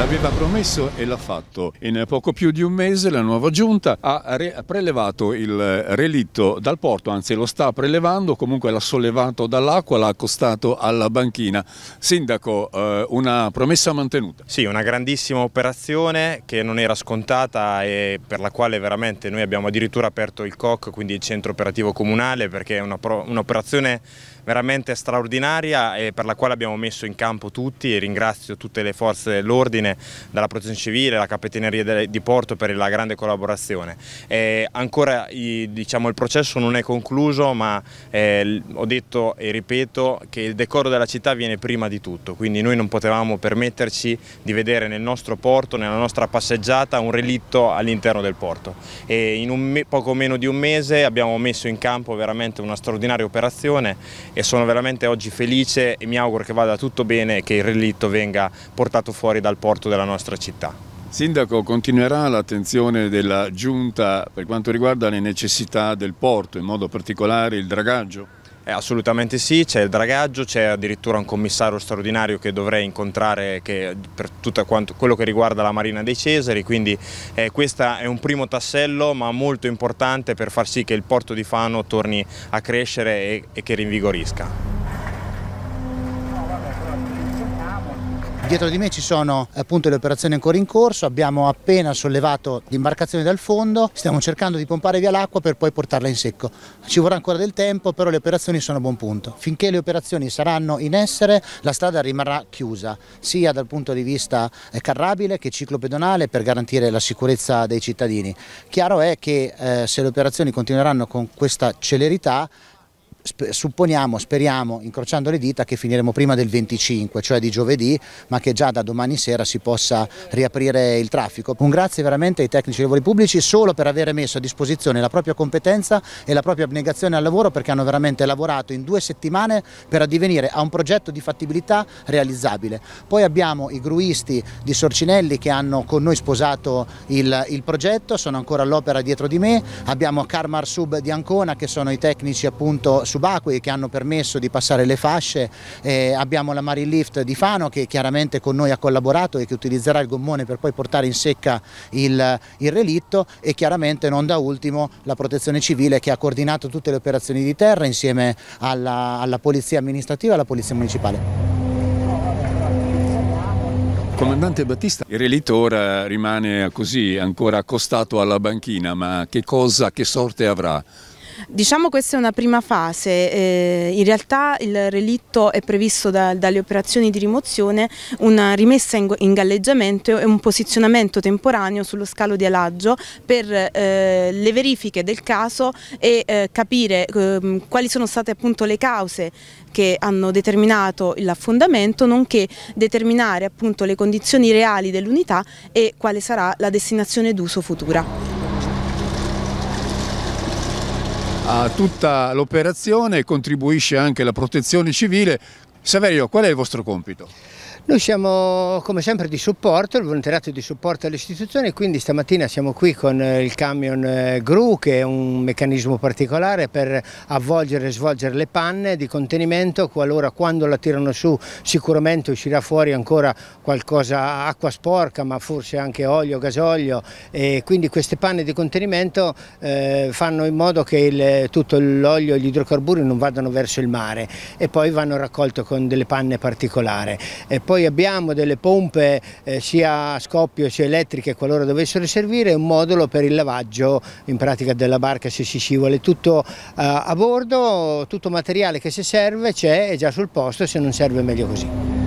L'aveva promesso e l'ha fatto. In poco più di un mese la nuova giunta ha prelevato il relitto dal porto, anzi lo sta prelevando, comunque l'ha sollevato dall'acqua, l'ha accostato alla banchina. Sindaco, eh, una promessa mantenuta. Sì, una grandissima operazione che non era scontata e per la quale veramente noi abbiamo addirittura aperto il COC, quindi il centro operativo comunale, perché è un'operazione veramente straordinaria e per la quale abbiamo messo in campo tutti e ringrazio tutte le forze dell'ordine viene dalla protezione civile, la capitaneria di Porto per la grande collaborazione. E ancora diciamo, il processo non è concluso ma eh, ho detto e ripeto che il decoro della città viene prima di tutto, quindi noi non potevamo permetterci di vedere nel nostro porto, nella nostra passeggiata un relitto all'interno del porto e in me poco meno di un mese abbiamo messo in campo veramente una straordinaria operazione e sono veramente oggi felice e mi auguro che vada tutto bene e che il relitto venga portato fuori dal porto rapporto della nostra città. Sindaco, continuerà l'attenzione della Giunta per quanto riguarda le necessità del porto, in modo particolare il dragaggio? Eh, assolutamente sì, c'è il dragaggio, c'è addirittura un commissario straordinario che dovrei incontrare che, per tutto quanto, quello che riguarda la Marina dei Cesari, quindi eh, questo è un primo tassello ma molto importante per far sì che il porto di Fano torni a crescere e, e che rinvigorisca. Dietro di me ci sono appunto le operazioni ancora in corso, abbiamo appena sollevato l'imbarcazione dal fondo, stiamo cercando di pompare via l'acqua per poi portarla in secco. Ci vorrà ancora del tempo, però le operazioni sono a buon punto. Finché le operazioni saranno in essere, la strada rimarrà chiusa, sia dal punto di vista eh, carrabile che ciclopedonale per garantire la sicurezza dei cittadini. Chiaro è che eh, se le operazioni continueranno con questa celerità, supponiamo, speriamo, incrociando le dita, che finiremo prima del 25, cioè di giovedì, ma che già da domani sera si possa riaprire il traffico. Un grazie veramente ai tecnici dei lavori pubblici solo per aver messo a disposizione la propria competenza e la propria abnegazione al lavoro perché hanno veramente lavorato in due settimane per addivenire a un progetto di fattibilità realizzabile. Poi abbiamo i gruisti di Sorcinelli che hanno con noi sposato il, il progetto, sono ancora all'opera dietro di me, abbiamo Carmar Sub di Ancona che sono i tecnici appunto subacquei che hanno permesso di passare le fasce, eh, abbiamo la Marine Lift di Fano che chiaramente con noi ha collaborato e che utilizzerà il gommone per poi portare in secca il, il relitto e chiaramente non da ultimo la protezione civile che ha coordinato tutte le operazioni di terra insieme alla, alla polizia amministrativa e alla polizia municipale. Comandante Battista, il relitto ora rimane così, ancora accostato alla banchina, ma che cosa, che sorte avrà? Diciamo questa è una prima fase, eh, in realtà il relitto è previsto da, dalle operazioni di rimozione una rimessa in, in, galleggiamento e un posizionamento temporaneo sullo scalo di alaggio per eh, le verifiche del caso e eh, capire ehm, quali sono state appunto le cause che hanno determinato l'affondamento nonché determinare appunto le condizioni reali dell'unità e quale sarà la destinazione d'uso futura. a tutta l'operazione e contribuisce anche la protezione civile. Saverio, qual è il vostro compito? Noi siamo come sempre di supporto, il volontariato di supporto alle istituzioni, quindi stamattina siamo qui con eh, il camion eh, GRU che è un meccanismo particolare per avvolgere e svolgere le panne di contenimento, qualora quando la tirano su sicuramente uscirà fuori ancora qualcosa, acqua sporca ma forse anche olio, gasolio e quindi queste panne di contenimento eh, fanno in modo che il, tutto l'olio e gli idrocarburi non vadano verso il mare e poi vanno raccolti con delle panne particolari. E poi noi abbiamo delle pompe eh, sia a scoppio sia elettriche qualora dovessero servire e un modulo per il lavaggio in pratica della barca se si scivola. Tutto eh, a bordo, tutto materiale che se serve c'è, è già sul posto, se non serve meglio così.